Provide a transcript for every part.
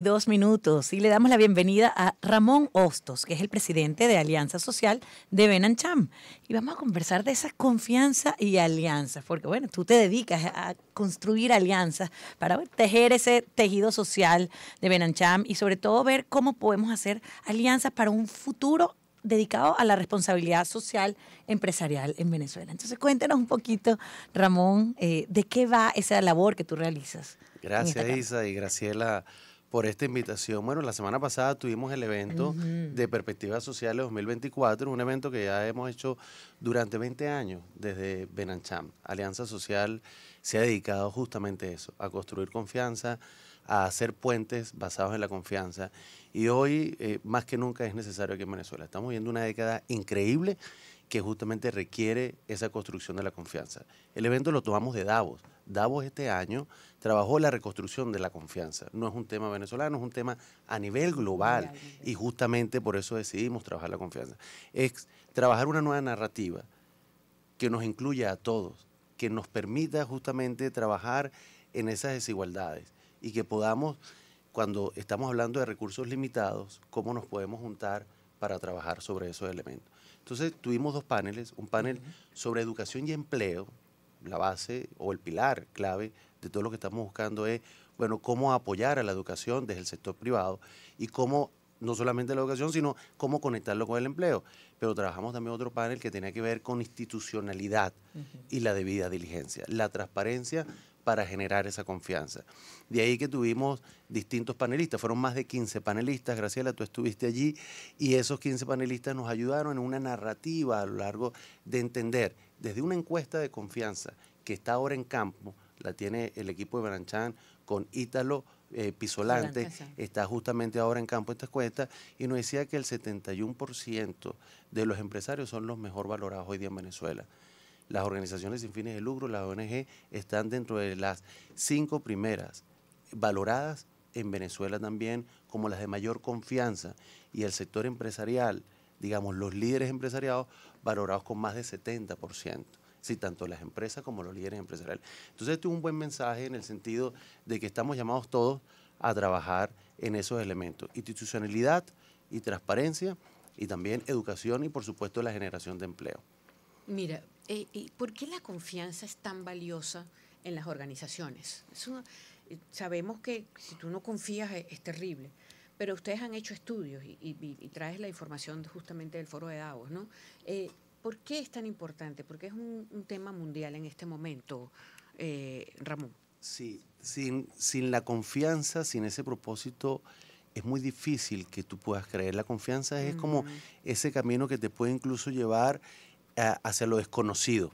Dos minutos y le damos la bienvenida a Ramón Hostos, que es el presidente de Alianza Social de Benancham. Y vamos a conversar de esa confianza y alianza, porque bueno, tú te dedicas a construir alianzas para tejer ese tejido social de Benancham y sobre todo ver cómo podemos hacer alianzas para un futuro dedicado a la responsabilidad social empresarial en Venezuela. Entonces cuéntenos un poquito, Ramón, eh, de qué va esa labor que tú realizas. Gracias, este Isa y Graciela por esta invitación. Bueno, la semana pasada tuvimos el evento de Perspectivas Sociales 2024, un evento que ya hemos hecho durante 20 años desde Benancham. Alianza Social se ha dedicado justamente a eso, a construir confianza, a hacer puentes basados en la confianza. Y hoy, eh, más que nunca, es necesario aquí en Venezuela. Estamos viviendo una década increíble que justamente requiere esa construcción de la confianza. El evento lo tomamos de Davos. Davos este año trabajó la reconstrucción de la confianza. No es un tema venezolano, es un tema a nivel global y justamente por eso decidimos trabajar la confianza. Es trabajar una nueva narrativa que nos incluya a todos, que nos permita justamente trabajar en esas desigualdades y que podamos, cuando estamos hablando de recursos limitados, cómo nos podemos juntar para trabajar sobre esos elementos. Entonces tuvimos dos paneles, un panel sobre educación y empleo, la base o el pilar clave de todo lo que estamos buscando es, bueno, cómo apoyar a la educación desde el sector privado y cómo no solamente la educación, sino cómo conectarlo con el empleo. Pero trabajamos también otro panel que tenía que ver con institucionalidad y la debida diligencia, la transparencia para generar esa confianza. De ahí que tuvimos distintos panelistas, fueron más de 15 panelistas, Graciela, tú estuviste allí, y esos 15 panelistas nos ayudaron en una narrativa a lo largo de entender desde una encuesta de confianza que está ahora en campo, la tiene el equipo de Baranchán con Ítalo eh, Pisolante, está justamente ahora en campo esta encuesta, y nos decía que el 71% de los empresarios son los mejor valorados hoy día en Venezuela las organizaciones sin fines de lucro, las ONG, están dentro de las cinco primeras valoradas en Venezuela también como las de mayor confianza y el sector empresarial, digamos, los líderes empresariados valorados con más de 70%. Sí, tanto las empresas como los líderes empresariales. Entonces, este es un buen mensaje en el sentido de que estamos llamados todos a trabajar en esos elementos. Institucionalidad y transparencia y también educación y, por supuesto, la generación de empleo. Mira, eh, por qué la confianza es tan valiosa en las organizaciones? Eh, sabemos que si tú no confías eh, es, terrible, pero ustedes han hecho estudios y, traes la información justamente del foro de Davos, ¿no? ¿Por qué es tan importante? ¿Por qué es un, tema mundial en este momento, Ramón. Sí, sin, la confianza, sin ese propósito, es muy difícil que tú puedas creer. La confianza es como mm. ese camino que te puede incluso llevar hacia lo desconocido.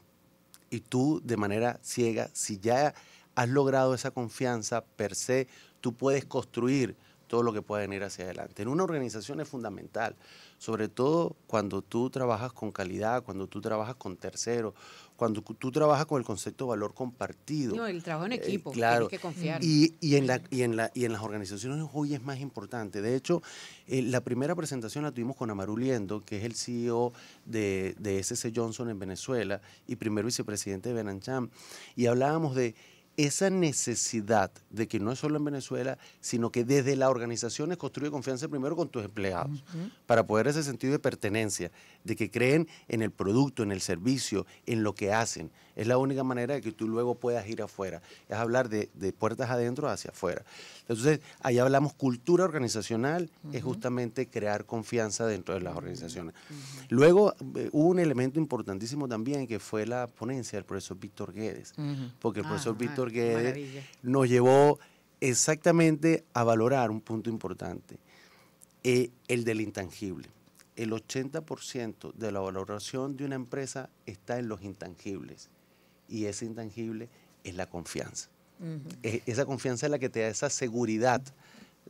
Y tú de manera ciega, si ya has logrado esa confianza per se, tú puedes construir todo lo que pueda venir hacia adelante. En una organización es fundamental, sobre todo cuando tú trabajas con calidad, cuando tú trabajas con terceros, cuando tú trabajas con el concepto de valor compartido. No, el trabajo en eh, equipo, claro. tienes que confiar. Y, en la, y, en la, y en las organizaciones hoy es más importante. De hecho, eh, la primera presentación la tuvimos con Amaruliendo, que es el CEO de, de SC Johnson en Venezuela y primer vicepresidente de Benancham, y hablábamos de esa necesidad de que no es solo en Venezuela, sino que desde las organizaciones construye confianza primero con tus empleados, para poder ese sentido de pertenencia, de que creen en el producto, en el servicio, en lo que hacen. Es la única manera de que tú luego puedas ir afuera. Es hablar de, puertas adentro hacia afuera. Entonces, ahí hablamos cultura organizacional, es justamente crear confianza dentro de las organizaciones. Luego, eh, hubo un elemento importantísimo también que fue la ponencia del profesor Víctor Guedes, porque el profesor ah, Víctor Guedes nos llevó exactamente a valorar un punto importante, eh, el del intangible el 80% de la valoración de una empresa está en los intangibles y ese intangible es la confianza. E-, esa confianza es la que te da esa seguridad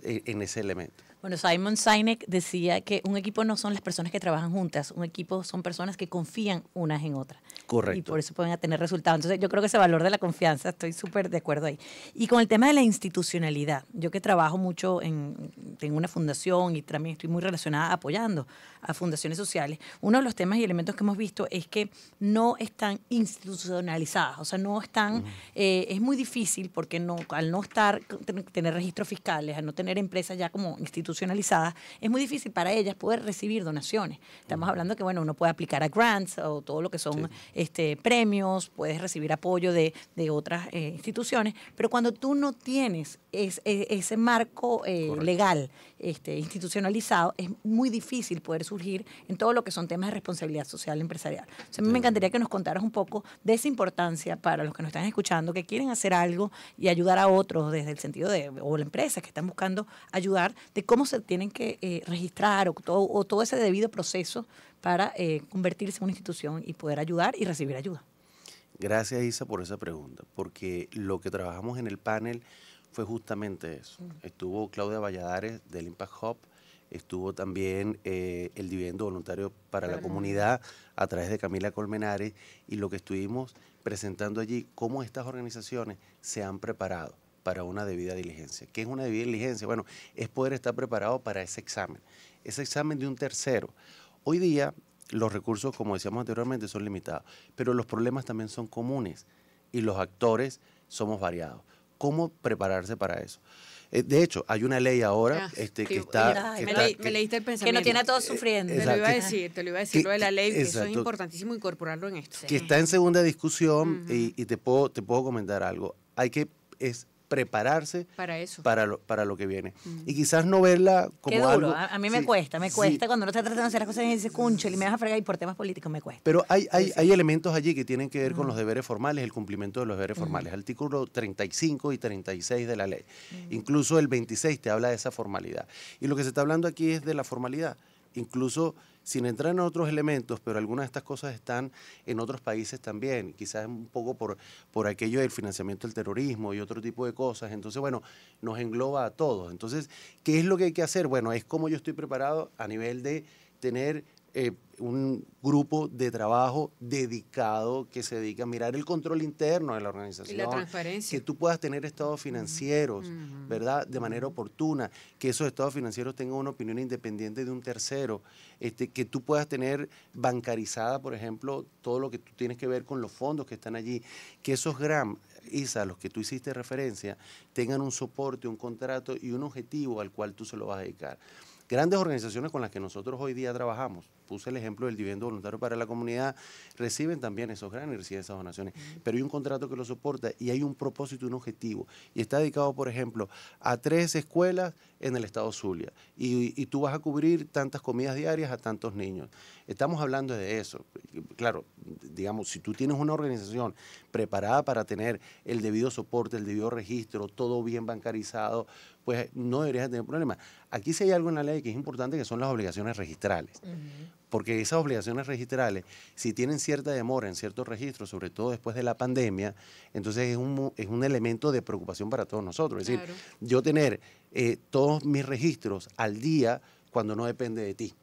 e-, en ese elemento. Bueno, Simon Sinek decía que un equipo no son las personas que trabajan juntas, un equipo son personas que confían unas en otras. Correcto. Y por eso pueden tener resultados. Entonces, yo creo que ese valor de la confianza, estoy súper de acuerdo ahí. Y con el tema de la institucionalidad, yo que trabajo mucho en tengo una fundación y también estoy muy relacionada apoyando a fundaciones sociales, uno de los temas y elementos que hemos visto es que no están institucionalizadas, o sea, no están, eh, es muy difícil porque no, al no estar, tener registros fiscales, al no tener empresas ya como institucionalizadas, es muy difícil para ellas poder recibir donaciones. Estamos hablando que, bueno, uno puede aplicar a grants o todo lo que son este, premios, puedes recibir apoyo de, otras eh, instituciones, pero cuando tú no tienes e, ese marco eh, legal, este, institucionalizado, es muy difícil poder surgir en todo lo que son temas de responsabilidad social empresarial. O me encantaría que nos contaras un poco de esa importancia para los que nos están escuchando, que quieren hacer algo y ayudar a otros desde el sentido de, o la empresa que están buscando ayudar, de cómo se tienen que eh, registrar o todo, ese debido proceso para eh, convertirse en una institución y poder ayudar y recibir ayuda. Gracias Isa por esa pregunta, porque lo que trabajamos en el panel fue justamente eso. Estuvo Claudia Valladares del Impact Hub, estuvo también eh, el dividendo voluntario para la comunidad a través de Camila Colmenares y lo que estuvimos presentando allí, cómo estas organizaciones se han preparado para una debida diligencia. ¿Qué es una debida diligencia? Bueno, es poder estar preparado para ese examen, ese examen de un tercero. Hoy día los recursos, como decíamos anteriormente, son limitados, pero los problemas también son comunes y los actores somos variados cómo prepararse para eso. Eh, de hecho, hay una ley ahora ah, este, que, está, que me, leíste el pensamiento. Que no tiene a todos sufriendo. Eh, te lo iba a decir, te lo iba a decir lo de la ley, que eso es importantísimo incorporarlo en esto. Que está en segunda discusión y, y, te, puedo, te puedo comentar algo. Hay que, es prepararse para eso para lo, que viene mm. y quizás no verla como ¿ah? a, mí me cuesta me cuesta cuando uno está tratando de hacer las cosas y dice cuncho y me vas a fregar y por temas políticos me cuesta pero hay elementos allí que tienen que ver con mm. los deberes formales el cumplimiento de los deberes formales artículo 35 y 36 de la ley incluso el 26 te habla de esa formalidad y lo que se está hablando aquí es de la formalidad incluso sin entrar en otros elementos, pero algunas de estas cosas están en otros países también, quizás un poco por, por aquello del financiamiento del terrorismo y otro tipo de cosas. Entonces, bueno, nos engloba a todos. Entonces, ¿qué es lo que hay que hacer? Bueno, es como yo estoy preparado a nivel de tener eh, un grupo de trabajo dedicado que se dedica a mirar el control interno de la organización. Que tú puedas tener estados financieros, ¿verdad? De manera oportuna, que esos estados financieros tengan una opinión independiente de un tercero, este, que tú puedas tener bancarizada, por ejemplo, todo lo que tú tienes que ver con los fondos que están allí, que esos GRAM, ISA, a los que tú hiciste referencia, tengan un soporte, un contrato y un objetivo al cual tú se lo vas a dedicar. Grandes organizaciones con las que nosotros hoy día trabajamos, puse el ejemplo del dividendo voluntario para la comunidad, reciben también esos grandes y reciben esas donaciones, pero hay un contrato que lo soporta y hay un propósito un objetivo. Y está dedicado, por ejemplo, a tres escuelas en el estado Zulia. Y, y tú vas a cubrir tantas comidas diarias a tantos niños. Estamos hablando de eso. Claro, digamos, si tú tienes una organización preparada para tener el debido soporte, el debido registro, todo bien bancarizado, pues no deberías tener problemas. Aquí si hay algo en la ley y que es importante que son las obligaciones registrales. Porque esas obligaciones registrales, si tienen cierta demora en ciertos registros, sobre todo después de la pandemia, entonces es un, es un elemento de preocupación para todos nosotros. Es decir, yo tener eh, todos mis registros al día cuando no depende de ti.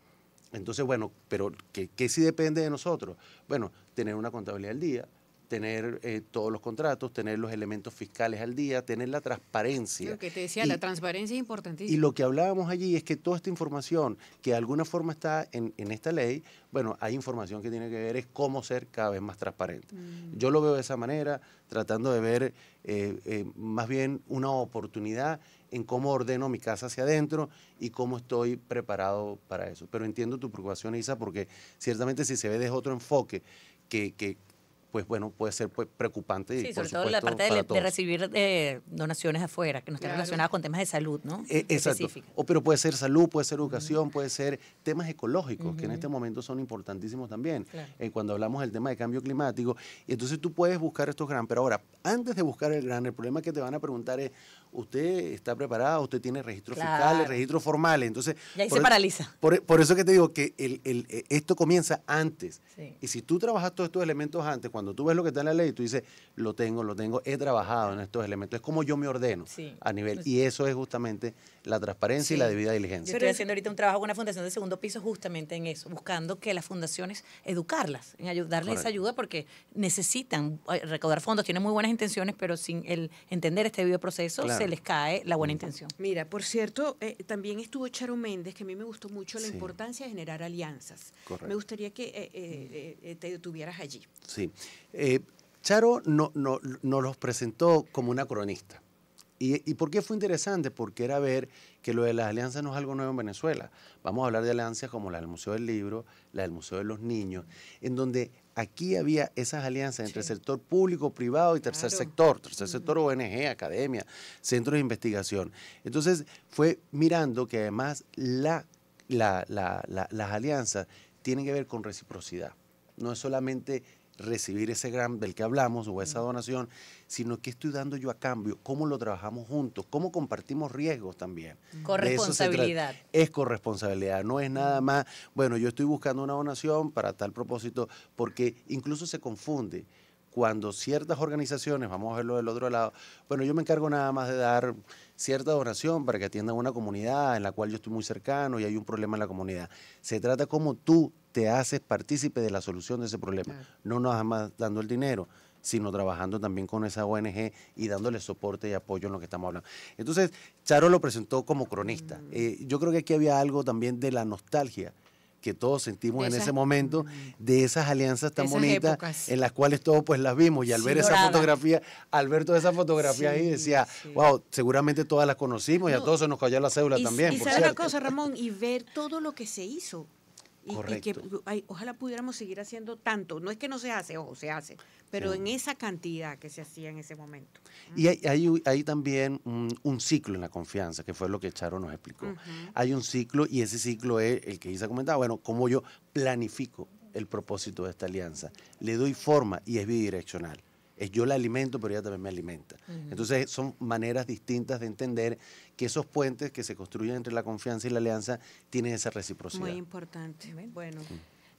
Entonces, bueno, pero ¿qué, qué sí depende de nosotros? Bueno, tener una contabilidad al día, tener eh, todos los contratos, tener los elementos fiscales al día, tener la transparencia. Lo que te decía, la transparencia es importantísima. Y lo que hablábamos allí es que toda esta información que de alguna forma está en, esta ley, bueno, hay información que tiene que ver es cómo ser cada vez más transparente. Mm. Yo lo veo de esa manera, tratando de ver eh, eh, más bien una oportunidad en cómo ordeno mi casa hacia adentro y cómo estoy preparado para eso. Pero entiendo tu preocupación, Isa, porque ciertamente si se ve desde otro enfoque, que, pues bueno, puede ser pues, preocupante. Sí, sobre todo la parte de, recibir eh, donaciones afuera, que no estén relacionadas con temas de salud, ¿no? Eh, exacto. pero puede ser salud, puede ser educación, puede ser temas ecológicos, que en este momento son importantísimos también. Eh, cuando hablamos del tema de cambio climático, y entonces tú puedes buscar estos gran, pero ahora, antes de buscar el gran, el problema que te van a preguntar es, usted está preparado usted tiene registros fiscales, registros formales. Entonces, y ahí se paraliza. Por, eso que te digo que el, el, eh, esto comienza antes. Y si tú trabajas todos estos elementos antes, cuando tú ves lo que está en la ley, tú dices, lo tengo, lo tengo, he trabajado en estos elementos. Es como yo me ordeno a nivel. Pues y eso es justamente la transparencia y la debida diligencia. Yo estoy haciendo ahorita un trabajo con una fundación de segundo piso justamente en eso, buscando que las fundaciones educarlas, en ayudarles esa ayuda porque necesitan eh, recaudar fondos, tienen muy buenas intenciones, pero sin el entender este debido proceso claro se les cae la buena intención. Mira, por cierto, eh, también estuvo Charo Méndez, que a mí me gustó mucho la importancia de generar alianzas. Correcto. Me gustaría que eh, eh, te detuvieras allí. Sí. Charo no, no, nos los presentó como una cronista. ¿Y, ¿Y por qué fue interesante? Porque era ver que lo de las alianzas no es algo nuevo en Venezuela. Vamos a hablar de alianzas como la del Museo del Libro, la del Museo de los Niños, en donde aquí había esas alianzas entre sector público, privado y tercer sector, tercer sector ONG, academia, centros de investigación. Entonces fue mirando que además las alianzas tienen que ver con reciprocidad, no es solamente recibir ese gran del que hablamos o esa donación, sino que estoy dando yo a cambio, cómo lo trabajamos juntos, cómo compartimos riesgos también. Corresponsabilidad. Es corresponsabilidad, no es nada más, bueno, yo estoy buscando una donación para tal propósito, porque incluso se confunde cuando ciertas organizaciones, vamos a verlo del otro lado, bueno, yo me encargo nada más de dar cierta donación para que atiendan una comunidad en la cual yo estoy muy cercano y hay un problema en la comunidad. Se trata como tú te haces partícipe de la solución de ese problema. no No nada más dando el dinero, sino trabajando también con esa ONG y dándole soporte y apoyo en lo que estamos hablando. Entonces, Charo lo presentó como cronista. Mm. Eh, yo creo que aquí había algo también de la nostalgia que todos sentimos en ese momento, mm. de esas alianzas tan bonitas en las cuales todos pues las vimos y al ver esa fotografía, al ver toda esa fotografía ahí decía, wow, seguramente todas las conocimos y a todos se nos cayó la cédula también. Y una cosa, Ramón, y ver todo lo que se hizo. Y, que ojalá pudiéramos seguir haciendo tanto. No es que no se hace, ojo, se hace, pero en esa cantidad que se hacía en ese momento. Y hay, hay, también un, ciclo en la confianza, que fue lo que Charo nos explicó. Hay un ciclo y ese ciclo es el que Isa comentaba, bueno, como yo planifico el propósito de esta alianza. Le doy forma y es bidireccional es yo la alimento, pero ella también me alimenta. Entonces son maneras distintas de entender que esos puentes que se construyen entre la confianza y la alianza tienen esa reciprocidad. Muy importante. Bueno.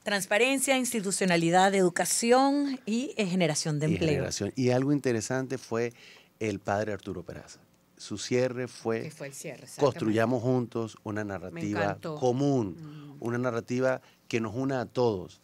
Transparencia, institucionalidad, educación y eh, generación de empleo. Y, algo interesante fue el padre Arturo Peraza su cierre fue, fue el cierre, construyamos juntos una narrativa común, mm. una narrativa que nos una a todos,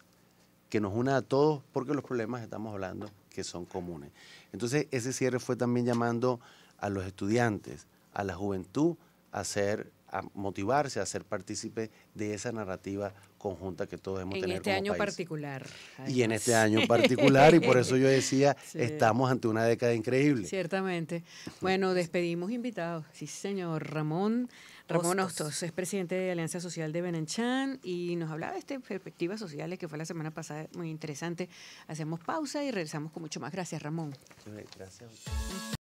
que nos una a todos porque los problemas estamos hablando que son comunes. Entonces, ese cierre fue también llamando a los estudiantes, a la juventud, a, ser, a motivarse, a ser partícipe de esa narrativa conjunta que todos hemos tenido en este año particular. Y en este año particular, y por eso yo decía, estamos ante una década increíble. Ciertamente. Bueno, despedimos invitados. Sí, señor Ramón Ramón Hostos es presidente de Alianza Social de Benanchan y nos hablaba de este Perspectivas Sociales que fue la semana pasada muy interesante. Hacemos pausa y regresamos con mucho más. Gracias, Ramón. Gracias.